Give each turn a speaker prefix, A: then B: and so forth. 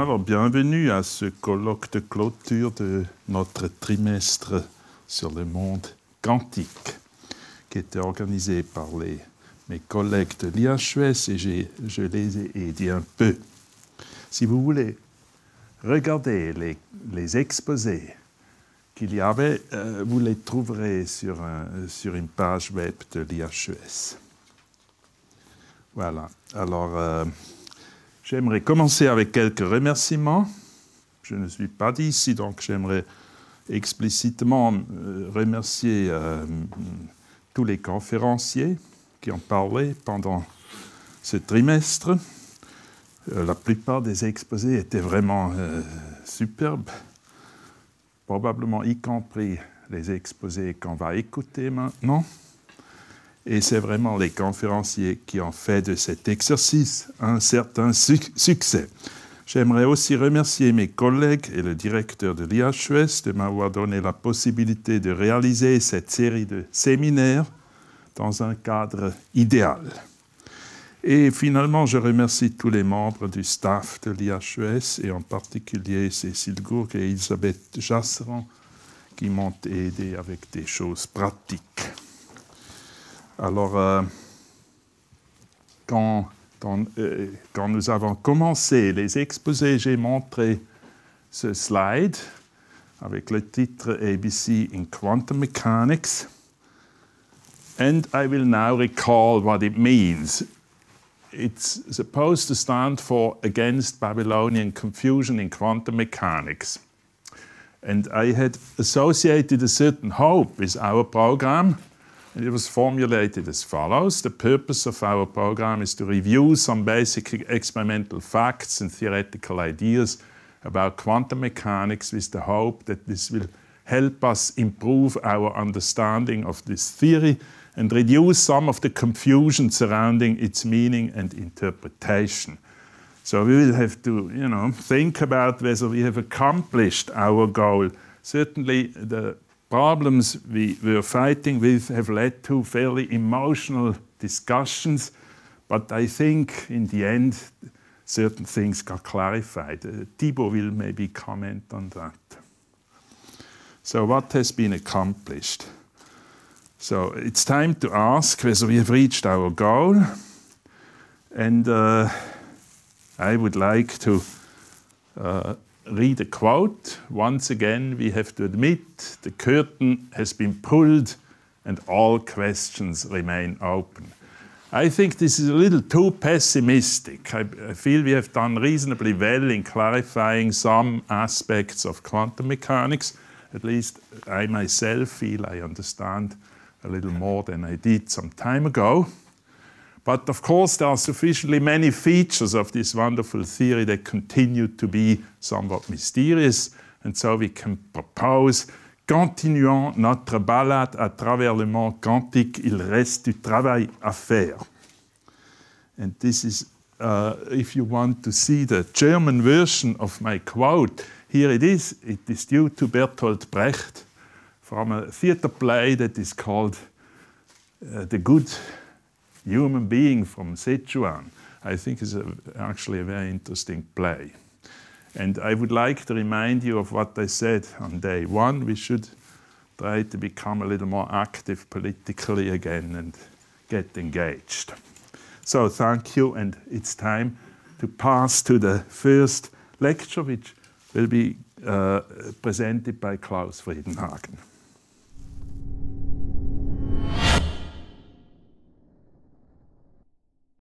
A: alors, bienvenue à ce colloque de clôture de notre trimestre sur le monde quantique, qui était organisé par les, mes collègues de l'IHES et je les ai aidés un peu. Si vous voulez regarder les, les exposés qu'il y avait, euh, vous les trouverez sur, un, sur une page web de l'IHES. Voilà. Alors. Euh, J'aimerais commencer avec quelques remerciements. Je ne suis pas d'ici, donc j'aimerais explicitement euh, remercier euh, tous les conférenciers qui ont parlé pendant ce trimestre. Euh, la plupart des exposés étaient vraiment superbes, probablement y compris les exposés qu'on va écouter maintenant. Et c'est vraiment les conférenciers qui ont fait de cet exercice un certain succès. J'aimerais aussi remercier mes collègues et le directeur de l'IHES de m'avoir donné la possibilité de réaliser cette série de séminaires dans un cadre idéal. Et finalement, je remercie tous les membres du staff de l'IHES et en particulier Cécile Gourc et Elisabeth Jasseron qui m'ont aidé avec des choses pratiques. Alors, euh, quand, dans, euh, quand, nous avons commencé les exposés, j'ai montré ce slide avec le titre ABC in Quantum Mechanics. And I will now recall what it means. It's supposed to stand for Against Babylonian Confusion in Quantum Mechanics. And I had associated a certain hope with our program it was formulated as follows. The purpose of our program is to review some basic experimental facts and theoretical ideas about quantum mechanics with the hope that this will help us improve our understanding of this theory and reduce some of the confusion surrounding its meaning and interpretation. So we will have to, you know, think about whether we have accomplished our goal. Certainly the problems we were fighting with have led to fairly emotional discussions. But I think in the end, certain things got clarified. Uh, Thibault will maybe comment on that. So what has been accomplished? So it's time to ask whether we have reached our goal. And uh, I would like to uh, read a quote. Once again, we have to admit the curtain has been pulled and all questions remain open. I think this is a little too pessimistic. I, I feel we have done reasonably well in clarifying some aspects of quantum mechanics. At least I myself feel I understand a little more than I did some time ago. But of course, there are sufficiently many features of this wonderful theory that continue to be somewhat mysterious. And so we can propose Continuons notre balade à travers le monde quantique, il reste du travail à faire. And this is, uh, if you want to see the German version of my quote, here it is. It is due to Bertolt Brecht from a theater play that is called uh, The Good human being from Sichuan, I think is a, actually a very interesting play. And I would like to remind you of what I said on day one. We should try to become a little more active politically again and get engaged. So thank you, and it's time to pass to the first lecture, which will be uh, presented by Klaus Friedenhagen.